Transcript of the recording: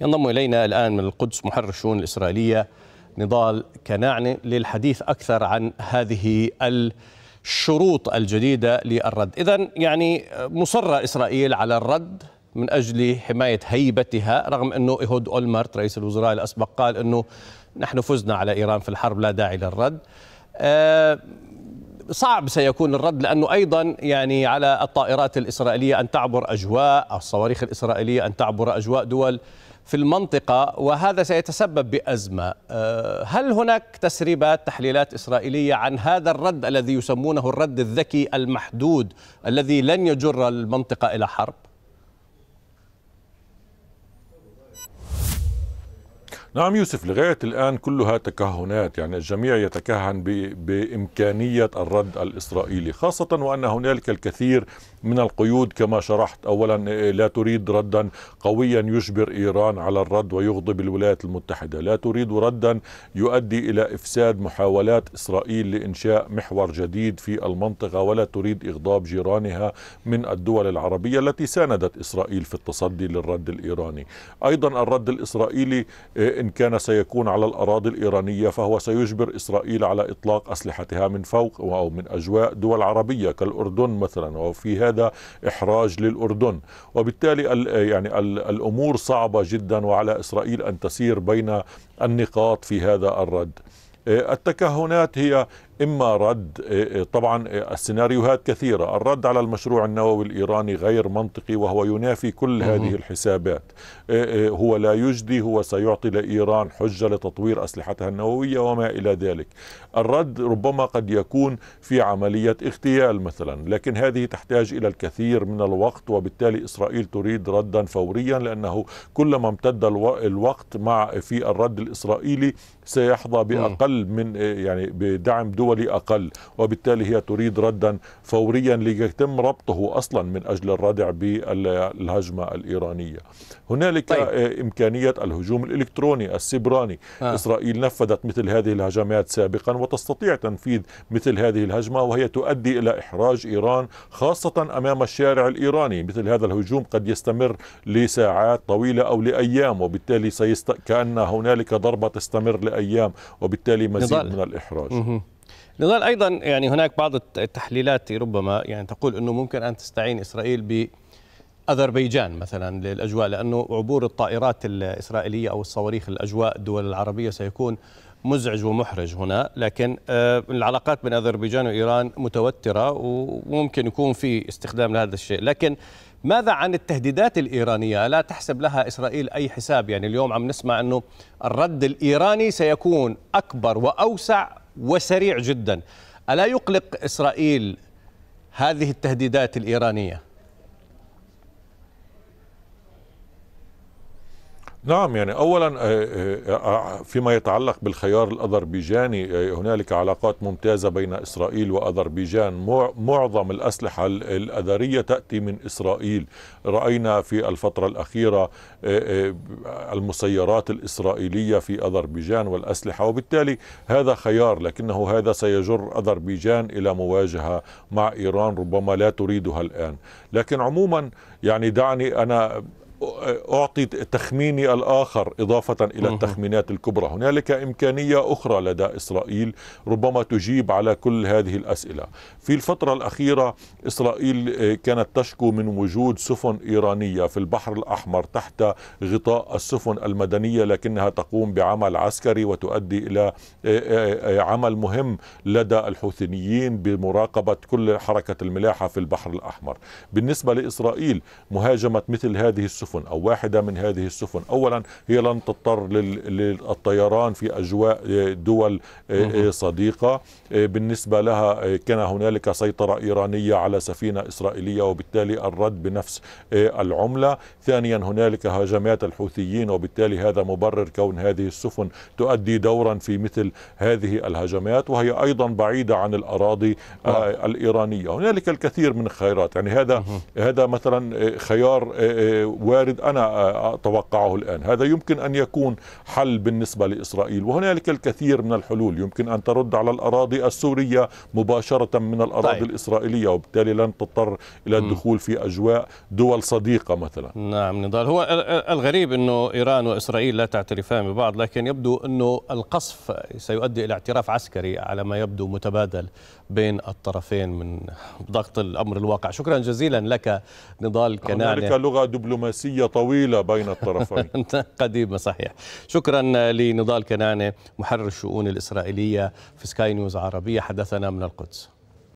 ينضم إلينا الآن من القدس محرر الشؤون الإسرائيلية نضال كناعني للحديث أكثر عن هذه الشروط الجديدة للرد إذا يعني مصرة إسرائيل على الرد من أجل حماية هيبتها رغم أنه إيهود أولمرت رئيس الوزراء الأسبق قال أنه نحن فزنا على إيران في الحرب لا داعي للرد آه، صعب سيكون الرد لانه ايضا يعني على الطائرات الاسرائيليه ان تعبر اجواء الصواريخ الاسرائيليه ان تعبر اجواء دول في المنطقه وهذا سيتسبب بازمه آه، هل هناك تسريبات تحليلات اسرائيليه عن هذا الرد الذي يسمونه الرد الذكي المحدود الذي لن يجر المنطقه الى حرب نعم يوسف لغاية الآن كلها تكهنات يعني الجميع يتكهن بإمكانية الرد الإسرائيلي خاصة وأن هنالك الكثير من القيود كما شرحت اولا لا تريد ردا قويا يجبر ايران على الرد ويغضب الولايات المتحده لا تريد ردا يؤدي الى افساد محاولات اسرائيل لانشاء محور جديد في المنطقه ولا تريد اغضاب جيرانها من الدول العربيه التي ساندت اسرائيل في التصدي للرد الايراني ايضا الرد الاسرائيلي إيه، ان كان سيكون على الاراضي الايرانيه فهو سيجبر اسرائيل على اطلاق اسلحتها من فوق او من اجواء دول عربيه كالاردن مثلا وفيها هذا إحراج للأردن وبالتالي يعني الأمور صعبة جدا وعلى إسرائيل أن تسير بين النقاط في هذا الرد إيه، التكهنات هي إما رد إيه، إيه، طبعا إيه، السيناريوهات كثيرة الرد على المشروع النووي الإيراني غير منطقي وهو ينافي كل هذه الحسابات هو لا يجدي هو سيعطي لإيران حجة لتطوير أسلحتها النووية وما إلى ذلك الرد ربما قد يكون في عملية اغتيال مثلا لكن هذه تحتاج إلى الكثير من الوقت وبالتالي إسرائيل تريد ردا فوريا لأنه كلما امتد الوقت مع في الرد الإسرائيلي سيحظى بأقل من يعني بدعم دول الدول أقل وبالتالي هي تريد ردا فوريا ليتم ربطه أصلا من أجل الردع بالهجمة الإيرانية هنالك طيب. إمكانية الهجوم الإلكتروني السبراني آه. إسرائيل نفذت مثل هذه الهجمات سابقا وتستطيع تنفيذ مثل هذه الهجمة وهي تؤدي إلى إحراج إيران خاصة أمام الشارع الإيراني مثل هذا الهجوم قد يستمر لساعات طويلة أو لأيام وبالتالي سيست... كأن هنالك ضربة تستمر لأيام وبالتالي مزيد نضال. من الإحراج نضال ايضا يعني هناك بعض التحليلات ربما يعني تقول انه ممكن ان تستعين اسرائيل ب اذربيجان مثلا للاجواء لانه عبور الطائرات الاسرائيليه او الصواريخ الاجواء الدول العربيه سيكون مزعج ومحرج هنا لكن آه، العلاقات بين اذربيجان وايران متوتره وممكن يكون في استخدام لهذا الشيء لكن ماذا عن التهديدات الايرانيه لا تحسب لها اسرائيل اي حساب يعني اليوم عم نسمع انه الرد الايراني سيكون اكبر واوسع وسريع جدا ألا يقلق إسرائيل هذه التهديدات الإيرانية؟ نعم يعني اولا آه، آه، آه، فيما يتعلق بالخيار الاذربيجاني هنالك علاقات ممتازه بين اسرائيل واذربيجان معظم الاسلحه الاذريه تاتي من اسرائيل راينا في الفتره الاخيره المسيرات الاسرائيليه في اذربيجان والاسلحه وبالتالي هذا خيار لكنه هذا سيجر اذربيجان الى مواجهه مع ايران ربما لا تريدها الان لكن عموما يعني دعني انا أعطي تخميني الآخر إضافة إلى التخمينات الكبرى هنالك إمكانية أخرى لدى إسرائيل ربما تجيب على كل هذه الأسئلة في الفترة الأخيرة إسرائيل آه، كانت تشكو من وجود سفن إيرانية في البحر الأحمر تحت غطاء السفن المدنية لكنها تقوم بعمل عسكري وتؤدي إلى آه، آه، عمل مهم لدى الحوثيين بمراقبة كل حركة الملاحة في البحر الأحمر بالنسبة لإسرائيل مهاجمة مثل هذه السفن السفن أو واحدة من هذه السفن أولا هي لن تضطر للطيران في أجواء دول آه، آه، صديقة آه، بالنسبة لها كان هنالك سيطرة إيرانية على سفينة إسرائيلية وبالتالي الرد بنفس العملة ثانيا هنالك هجمات الحوثيين وبالتالي هذا مبرر كون هذه السفن تؤدي دورا في مثل هذه الهجمات وهي أيضا بعيدة عن الأراضي الإيرانية هنالك الكثير من الخيارات يعني هذا هذا مثلا خيار واحد بارد أنا آه، أتوقعه الآن هذا يمكن أن يكون حل بالنسبة لإسرائيل وهنالك الكثير من الحلول يمكن أن ترد على الأراضي السورية مباشرة من الأراضي طيب. الإسرائيلية وبالتالي لن تضطر إلى الدخول في أجواء دول صديقة مثلا نعم نضال هو الغريب أنه إيران وإسرائيل لا تعترفان ببعض لكن يبدو أنه القصف سيؤدي إلى اعتراف عسكري على ما يبدو متبادل بين الطرفين من ضغط الأمر الواقع شكرا جزيلا لك نضال كنانه هنالك لغة دبلوماسية سياسية طويلة بين الطرفين قديمة صحيح شكرا لنضال كنانة محرر الشؤون الإسرائيلية في سكاي نيوز عربية حدثنا من القدس